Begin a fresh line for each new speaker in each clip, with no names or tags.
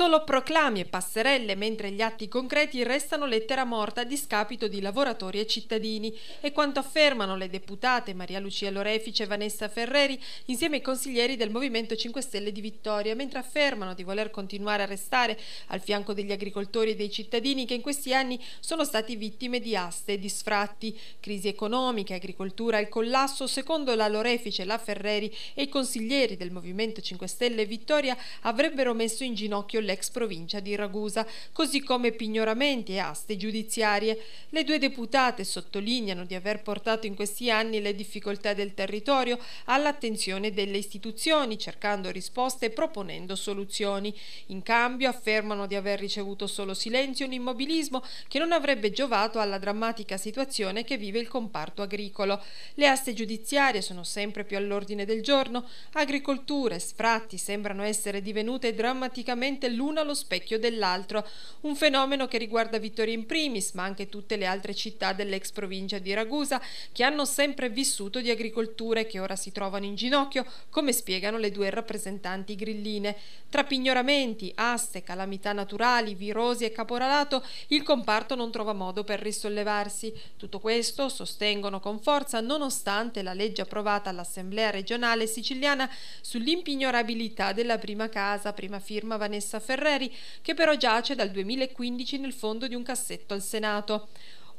Solo proclami e passerelle, mentre gli atti concreti restano lettera morta a discapito di lavoratori e cittadini. E quanto affermano le deputate Maria Lucia Lorefice e Vanessa Ferreri insieme ai consiglieri del Movimento 5 Stelle di Vittoria, mentre affermano di voler continuare a restare al fianco degli agricoltori e dei cittadini che in questi anni sono stati vittime di aste e di sfratti, crisi economica, agricoltura e collasso, secondo la Lorefice, la Ferreri e i consiglieri del Movimento 5 Stelle Vittoria avrebbero messo in ginocchio le dell'ex provincia di Ragusa, così come pignoramenti e aste giudiziarie. Le due deputate sottolineano di aver portato in questi anni le difficoltà del territorio all'attenzione delle istituzioni, cercando risposte e proponendo soluzioni. In cambio affermano di aver ricevuto solo silenzio e un immobilismo che non avrebbe giovato alla drammatica situazione che vive il comparto agricolo. Le aste giudiziarie sono sempre più all'ordine del giorno, agricolture, sfratti sembrano essere divenute drammaticamente dell'uno allo specchio dell'altro, un fenomeno che riguarda Vittoria in primis, ma anche tutte le altre città dell'ex provincia di Ragusa, che hanno sempre vissuto di agricolture che ora si trovano in ginocchio, come spiegano le due rappresentanti grilline. Tra pignoramenti, aste, calamità naturali, virosi e caporalato, il comparto non trova modo per risollevarsi. Tutto questo sostengono con forza nonostante la legge approvata all'Assemblea regionale siciliana sull'impignorabilità della prima casa, prima firma Vanessa Ferreri, che però giace dal 2015 nel fondo di un cassetto al Senato.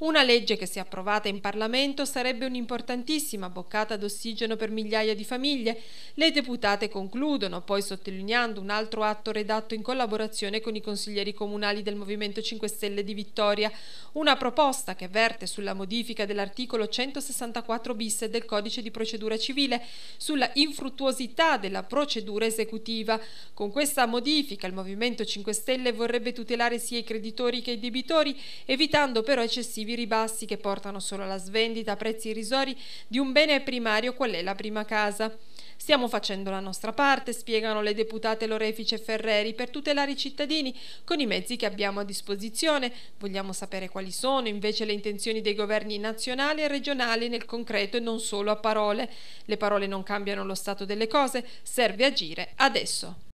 Una legge che se approvata in Parlamento sarebbe un'importantissima boccata d'ossigeno per migliaia di famiglie. Le deputate concludono, poi sottolineando un altro atto redatto in collaborazione con i consiglieri comunali del Movimento 5 Stelle di Vittoria, una proposta che verte sulla modifica dell'articolo 164 bis del codice di procedura civile sulla infruttuosità della procedura esecutiva. Con questa modifica il Movimento 5 Stelle vorrebbe tutelare sia i creditori che i debitori, evitando però eccessivi eccessivi ribassi che portano solo alla svendita a prezzi irrisori di un bene primario qual è la prima casa. Stiamo facendo la nostra parte, spiegano le deputate Lorefice e Ferreri, per tutelare i cittadini con i mezzi che abbiamo a disposizione. Vogliamo sapere quali sono invece le intenzioni dei governi nazionali e regionali nel concreto e non solo a parole. Le parole non cambiano lo stato delle cose, serve agire adesso.